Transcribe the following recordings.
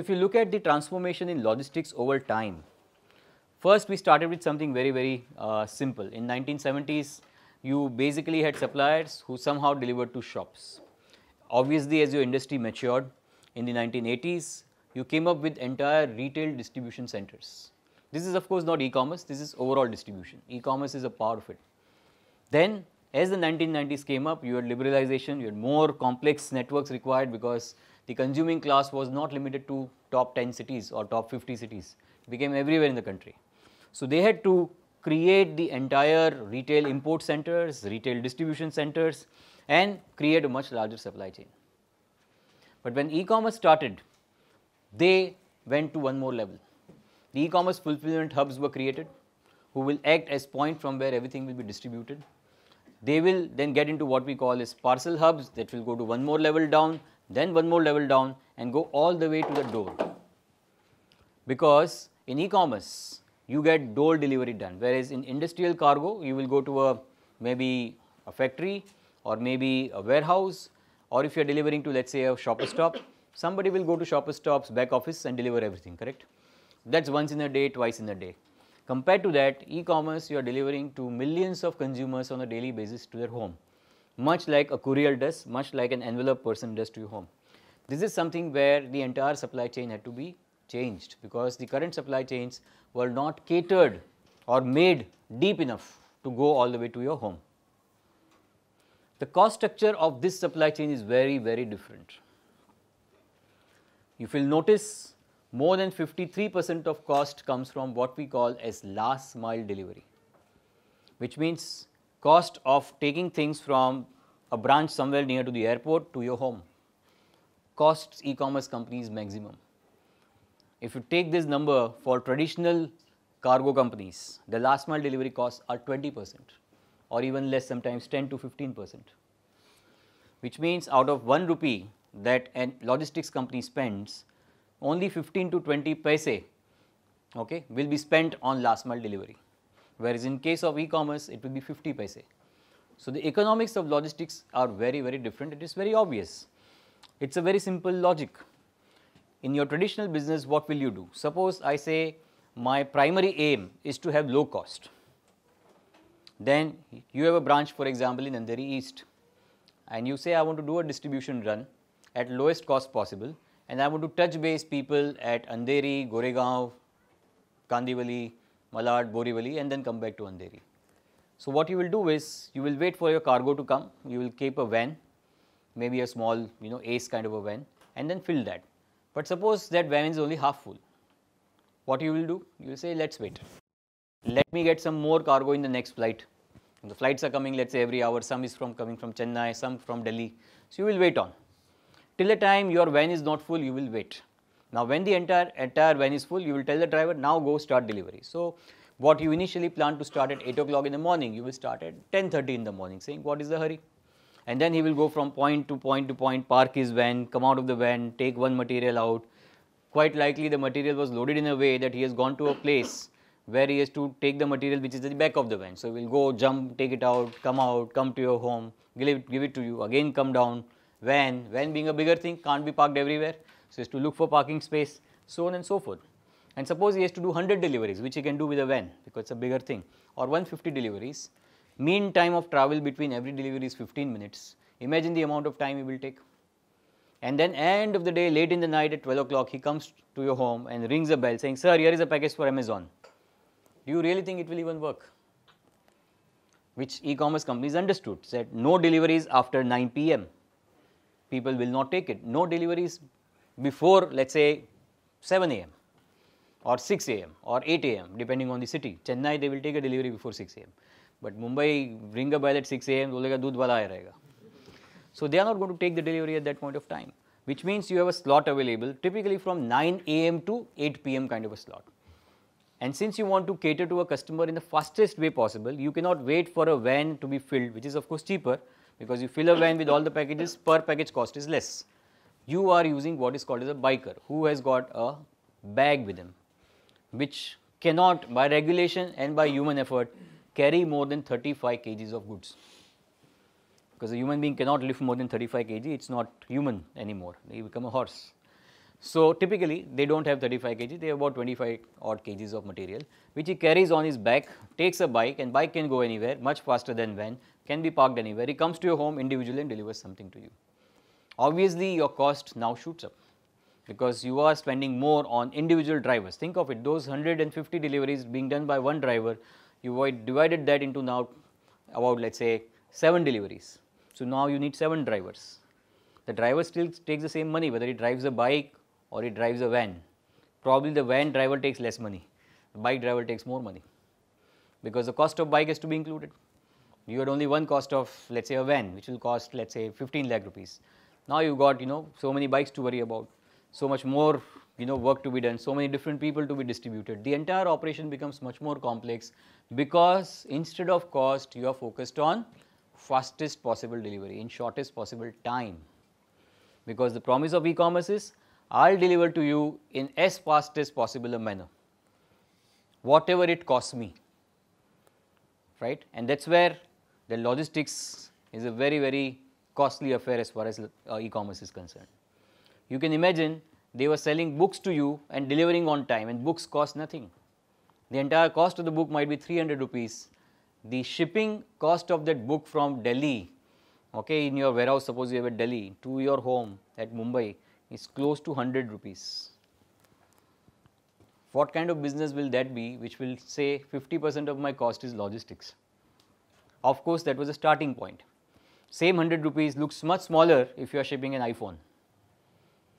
if you look at the transformation in logistics over time, first we started with something very, very uh, simple. In 1970s, you basically had suppliers who somehow delivered to shops. Obviously, as your industry matured in the 1980s, you came up with entire retail distribution centers. This is of course not e-commerce, this is overall distribution. E-commerce is a part of it. Then as the 1990s came up, you had liberalization, you had more complex networks required because the consuming class was not limited to top 10 cities or top 50 cities, it became everywhere in the country. So, they had to create the entire retail import centers, retail distribution centers and create a much larger supply chain. But when e-commerce started, they went to one more level. The e-commerce fulfillment hubs were created who will act as point from where everything will be distributed. They will then get into what we call as parcel hubs that will go to one more level down then one more level down and go all the way to the door. Because in e-commerce, you get door delivery done, whereas in industrial cargo, you will go to a maybe a factory or maybe a warehouse or if you are delivering to let us say a shopper stop, somebody will go to shopper stops back office and deliver everything, correct? That is once in a day, twice in a day. Compared to that, e-commerce you are delivering to millions of consumers on a daily basis to their home much like a courier does, much like an envelope person does to your home. This is something where the entire supply chain had to be changed because the current supply chains were not catered or made deep enough to go all the way to your home. The cost structure of this supply chain is very, very different. If you will notice more than 53 percent of cost comes from what we call as last mile delivery, which means cost of taking things from a branch somewhere near to the airport to your home. Costs e-commerce companies maximum. If you take this number for traditional cargo companies, the last mile delivery costs are 20 percent or even less sometimes 10 to 15 percent, which means out of 1 rupee that a logistics company spends, only 15 to 20 paise okay, will be spent on last mile delivery whereas in case of e-commerce it will be 50 paise. So, the economics of logistics are very, very different, it is very obvious. It is a very simple logic. In your traditional business, what will you do? Suppose I say my primary aim is to have low cost. Then you have a branch for example in Andheri East and you say I want to do a distribution run at lowest cost possible and I want to touch base people at Andheri, Goregaon, Kandivali, Malad, Borivali and then come back to Andheri. So, what you will do is you will wait for your cargo to come, you will keep a van, maybe a small you know ace kind of a van and then fill that. But suppose that van is only half full, what you will do? You will say let us wait, let me get some more cargo in the next flight. the flights are coming let us say every hour, some is from coming from Chennai, some from Delhi. So, you will wait on till the time your van is not full you will wait now, when the entire, entire van is full, you will tell the driver, now go start delivery. So, what you initially planned to start at 8 o'clock in the morning, you will start at 10.30 in the morning saying, what is the hurry? And then he will go from point to point to point, park his van, come out of the van, take one material out. Quite likely the material was loaded in a way that he has gone to a place where he has to take the material which is at the back of the van. So, he will go, jump, take it out, come out, come to your home, give it, give it to you, again come down, van, van being a bigger thing, can't be parked everywhere. So, he has to look for parking space so on and so forth. And suppose he has to do 100 deliveries which he can do with a van because it is a bigger thing or 150 deliveries. Mean time of travel between every delivery is 15 minutes. Imagine the amount of time he will take. And then end of the day late in the night at 12 o'clock he comes to your home and rings a bell saying sir here is a package for Amazon. Do you really think it will even work? Which e-commerce companies understood said no deliveries after 9 pm. People will not take it. No deliveries before let us say 7 am or 6 am or 8 am depending on the city. Chennai they will take a delivery before 6 am, but Mumbai ring up by that 6 am, So they are not going to take the delivery at that point of time, which means you have a slot available typically from 9 am to 8 pm kind of a slot. And since you want to cater to a customer in the fastest way possible, you cannot wait for a van to be filled, which is of course cheaper because you fill a van with all the packages, per package cost is less you are using what is called as a biker who has got a bag with him which cannot by regulation and by human effort carry more than 35 kgs of goods because a human being cannot lift more than 35 kg it's not human anymore they become a horse so typically they don't have 35 kg they have about 25 odd kgs of material which he carries on his back takes a bike and bike can go anywhere much faster than van can be parked anywhere he comes to your home individually and delivers something to you obviously your cost now shoots up because you are spending more on individual drivers. Think of it, those 150 deliveries being done by one driver, you divided that into now about let us say 7 deliveries. So, now you need 7 drivers. The driver still takes the same money whether he drives a bike or he drives a van. Probably the van driver takes less money, the bike driver takes more money because the cost of bike has to be included. You had only one cost of let us say a van which will cost let us say 15 lakh rupees now you got you know so many bikes to worry about, so much more you know work to be done, so many different people to be distributed. The entire operation becomes much more complex because instead of cost you are focused on fastest possible delivery in shortest possible time because the promise of e-commerce is I will deliver to you in as fast as possible a manner whatever it costs me right and that is where the logistics is a very very costly affair as far as uh, e-commerce is concerned. You can imagine they were selling books to you and delivering on time and books cost nothing. The entire cost of the book might be 300 rupees. The shipping cost of that book from Delhi, okay, in your warehouse suppose you have at Delhi to your home at Mumbai is close to 100 rupees. What kind of business will that be which will say 50 percent of my cost is logistics? Of course, that was a starting point same 100 rupees looks much smaller if you are shipping an iPhone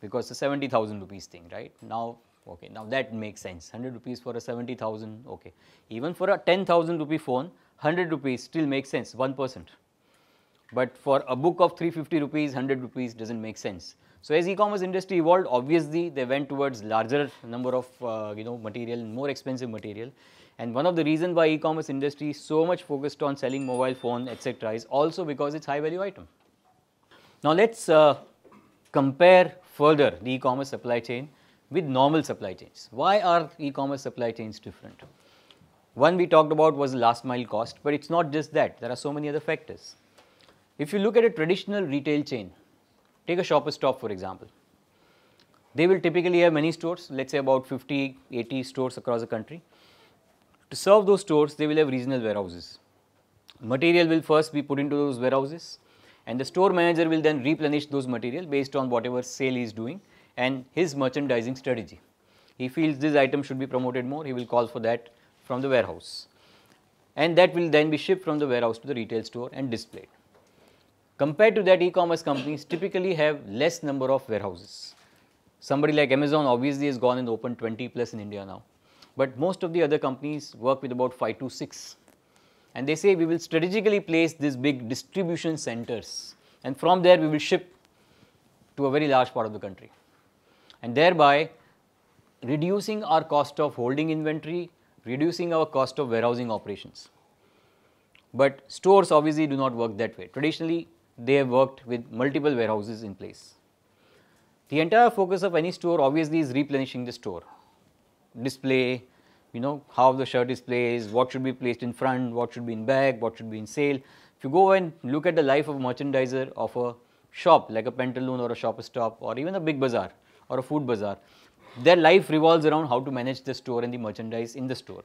because the 70,000 rupees thing, right? Now, okay, now that makes sense. 100 rupees for a 70,000, okay. Even for a 10,000 rupee phone, 100 rupees still makes sense, 1 percent. But for a book of 350 rupees, 100 rupees doesn't make sense. So, as e-commerce industry evolved, obviously they went towards larger number of uh, you know material, more expensive material and one of the reasons why e-commerce industry is so much focused on selling mobile phone, etc., is also because it's high value item. Now let's uh, compare further the e-commerce supply chain with normal supply chains. Why are e-commerce supply chains different? One we talked about was the last mile cost, but it's not just that. There are so many other factors. If you look at a traditional retail chain, take a shopper stop for example. They will typically have many stores, let's say about 50, 80 stores across the country. To serve those stores, they will have regional warehouses. Material will first be put into those warehouses and the store manager will then replenish those material based on whatever sale he is doing and his merchandising strategy. He feels this item should be promoted more, he will call for that from the warehouse and that will then be shipped from the warehouse to the retail store and displayed. Compared to that, e-commerce companies typically have less number of warehouses. Somebody like Amazon obviously has gone and opened 20 plus in India now but most of the other companies work with about 5 to 6 and they say we will strategically place these big distribution centers and from there we will ship to a very large part of the country and thereby reducing our cost of holding inventory, reducing our cost of warehousing operations. But stores obviously do not work that way. Traditionally, they have worked with multiple warehouses in place. The entire focus of any store obviously is replenishing the store display, you know, how the shirt is placed, what should be placed in front, what should be in back, what should be in sale. If you go and look at the life of a merchandiser of a shop like a Pantaloon or a shop stop or even a big bazaar or a food bazaar, their life revolves around how to manage the store and the merchandise in the store.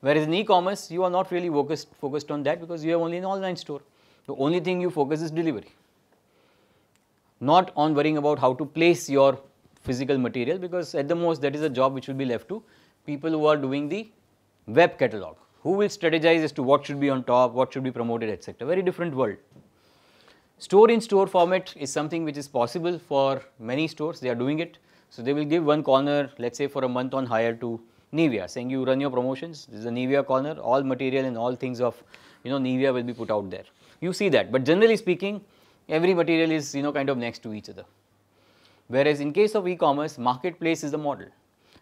Whereas in e-commerce, you are not really focused, focused on that because you have only an online store. The only thing you focus is delivery, not on worrying about how to place your physical material because at the most that is a job which will be left to people who are doing the web catalog who will strategize as to what should be on top, what should be promoted etc. Very different world. Store in store format is something which is possible for many stores, they are doing it. So, they will give one corner let us say for a month on hire to Nivea saying you run your promotions, this is a Nivea corner, all material and all things of you know Nivea will be put out there. You see that, but generally speaking every material is you know kind of next to each other. Whereas in case of e-commerce, marketplace is the model.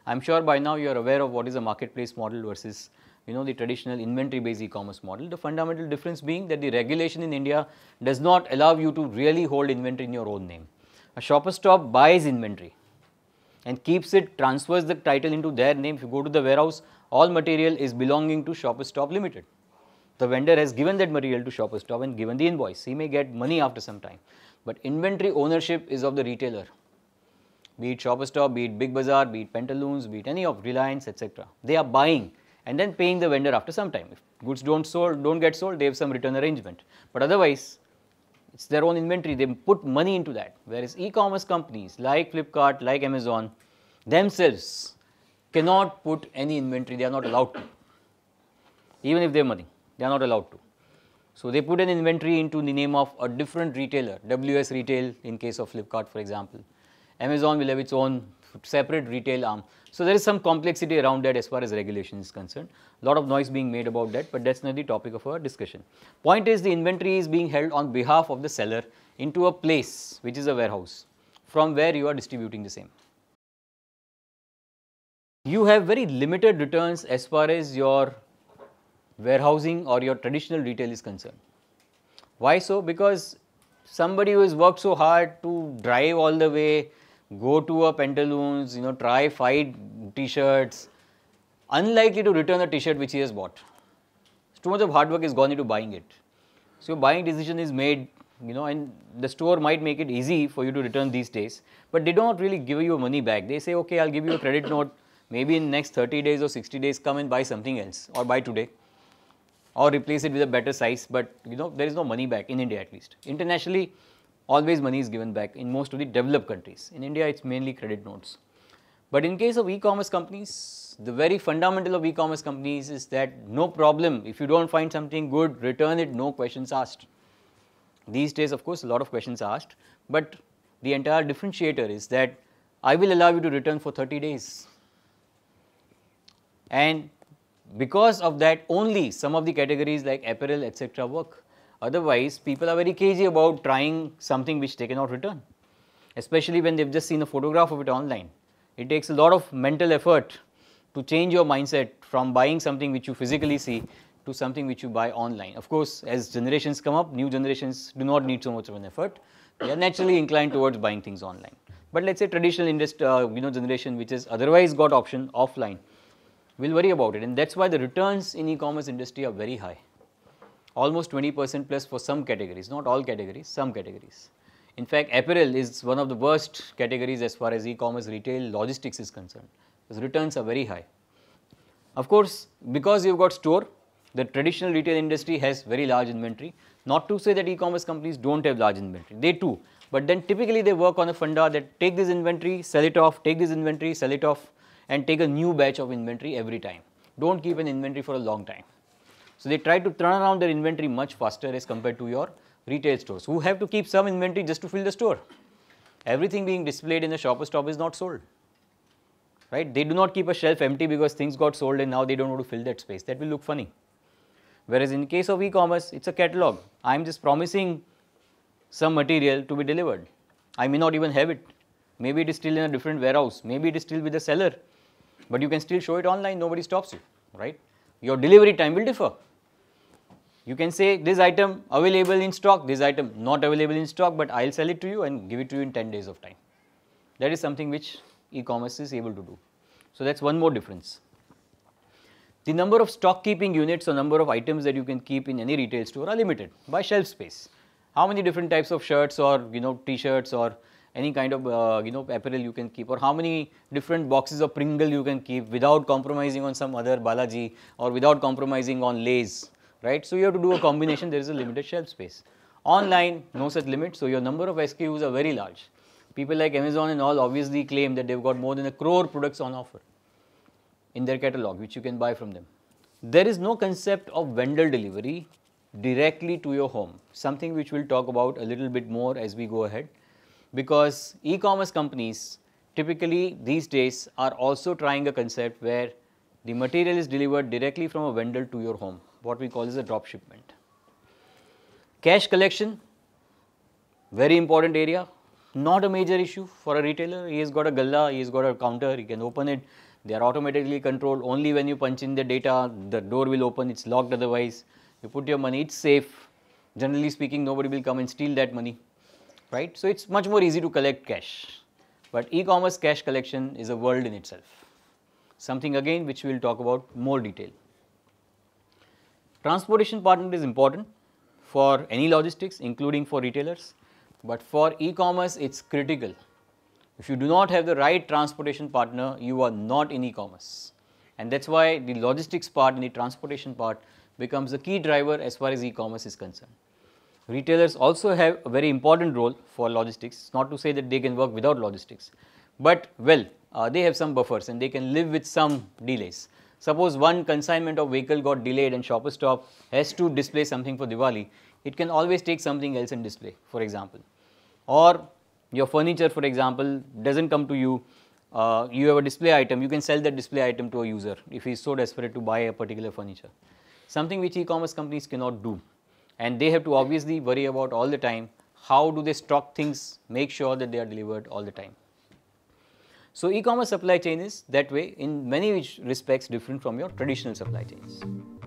I am sure by now you are aware of what is a marketplace model versus you know the traditional inventory based e-commerce model. The fundamental difference being that the regulation in India does not allow you to really hold inventory in your own name. A shopper stop buys inventory and keeps it, transfers the title into their name. If you go to the warehouse, all material is belonging to shopper stop limited. The vendor has given that material to shopper stop and given the invoice. He may get money after some time, but inventory ownership is of the retailer be it Shoppers Stop, be it Big Bazaar, be it Pantaloons, be it any of Reliance, etc. They are buying and then paying the vendor after some time. If goods don't sold, don't get sold, they have some return arrangement. But otherwise, it's their own inventory. They put money into that. Whereas e-commerce companies like Flipkart, like Amazon, themselves cannot put any inventory. They are not allowed to. Even if they have money, they are not allowed to. So they put an inventory into the name of a different retailer, WS Retail in case of Flipkart, for example. Amazon will have its own separate retail arm. So, there is some complexity around that as far as regulation is concerned, A lot of noise being made about that, but that is not the topic of our discussion. Point is the inventory is being held on behalf of the seller into a place which is a warehouse from where you are distributing the same. You have very limited returns as far as your warehousing or your traditional retail is concerned. Why so? Because somebody who has worked so hard to drive all the way go to a pantaloons, you know, try five t-shirts, unlikely to return the t t-shirt which he has bought. Too much of hard work is gone into buying it. So, your buying decision is made, you know, and the store might make it easy for you to return these days, but they do not really give you money back. They say, okay, I will give you a credit note, maybe in next 30 days or 60 days, come and buy something else or buy today or replace it with a better size, but you know, there is no money back in India at least. Internationally, always money is given back in most of the developed countries. In India, it is mainly credit notes. But in case of e-commerce companies, the very fundamental of e-commerce companies is that no problem, if you do not find something good, return it, no questions asked. These days of course, a lot of questions asked, but the entire differentiator is that I will allow you to return for 30 days. And because of that only some of the categories like apparel etc. work. Otherwise, people are very cagey about trying something which they cannot return, especially when they have just seen a photograph of it online. It takes a lot of mental effort to change your mindset from buying something which you physically see to something which you buy online. Of course, as generations come up, new generations do not need so much of an effort. They are naturally inclined towards buying things online. But let's say traditional industry, uh, you know, generation which has otherwise got option offline will worry about it and that's why the returns in e-commerce industry are very high almost 20 percent plus for some categories, not all categories, some categories. In fact, apparel is one of the worst categories as far as e-commerce, retail, logistics is concerned because returns are very high. Of course, because you have got store, the traditional retail industry has very large inventory. Not to say that e-commerce companies do not have large inventory, they do. But then typically they work on a funda that take this inventory, sell it off, take this inventory, sell it off and take a new batch of inventory every time. Do not keep an inventory for a long time. So, they try to turn around their inventory much faster as compared to your retail stores who have to keep some inventory just to fill the store. Everything being displayed in the shopper's stop is not sold, right. They do not keep a shelf empty because things got sold and now they do not want to fill that space, that will look funny. Whereas in case of e-commerce, it is a catalog, I am just promising some material to be delivered. I may not even have it, maybe it is still in a different warehouse, maybe it is still with the seller, but you can still show it online, nobody stops you, right your delivery time will differ. You can say this item available in stock, this item not available in stock, but I will sell it to you and give it to you in 10 days of time. That is something which e-commerce is able to do. So, that is one more difference. The number of stock keeping units or number of items that you can keep in any retail store are limited by shelf space. How many different types of shirts or you know t-shirts or any kind of uh, you know apparel you can keep or how many different boxes of Pringle you can keep without compromising on some other Balaji or without compromising on Lay's, right. So, you have to do a combination there is a limited shelf space. Online no such limit, so your number of SKUs are very large. People like Amazon and all obviously claim that they have got more than a crore products on offer in their catalog which you can buy from them. There is no concept of vendor delivery directly to your home, something which we will talk about a little bit more as we go ahead because e-commerce companies typically these days are also trying a concept where the material is delivered directly from a vendor to your home, what we call is a drop shipment. Cash collection, very important area, not a major issue for a retailer, he has got a galla, he has got a counter, he can open it, they are automatically controlled only when you punch in the data, the door will open, it is locked otherwise, you put your money, it is safe, generally speaking nobody will come and steal that money right. So, it is much more easy to collect cash, but e-commerce cash collection is a world in itself, something again which we will talk about more detail. Transportation partner is important for any logistics including for retailers, but for e-commerce it is critical. If you do not have the right transportation partner, you are not in e-commerce and that is why the logistics part and the transportation part becomes a key driver as far as e-commerce is concerned. Retailers also have a very important role for logistics, it's not to say that they can work without logistics, but well uh, they have some buffers and they can live with some delays. Suppose one consignment of vehicle got delayed and Shopper Stop has to display something for Diwali, it can always take something else and display for example. Or your furniture for example does not come to you, uh, you have a display item, you can sell that display item to a user if he is so desperate to buy a particular furniture, something which e-commerce companies cannot do and they have to obviously worry about all the time how do they stock things, make sure that they are delivered all the time. So, e-commerce supply chain is that way in many respects different from your traditional supply chains.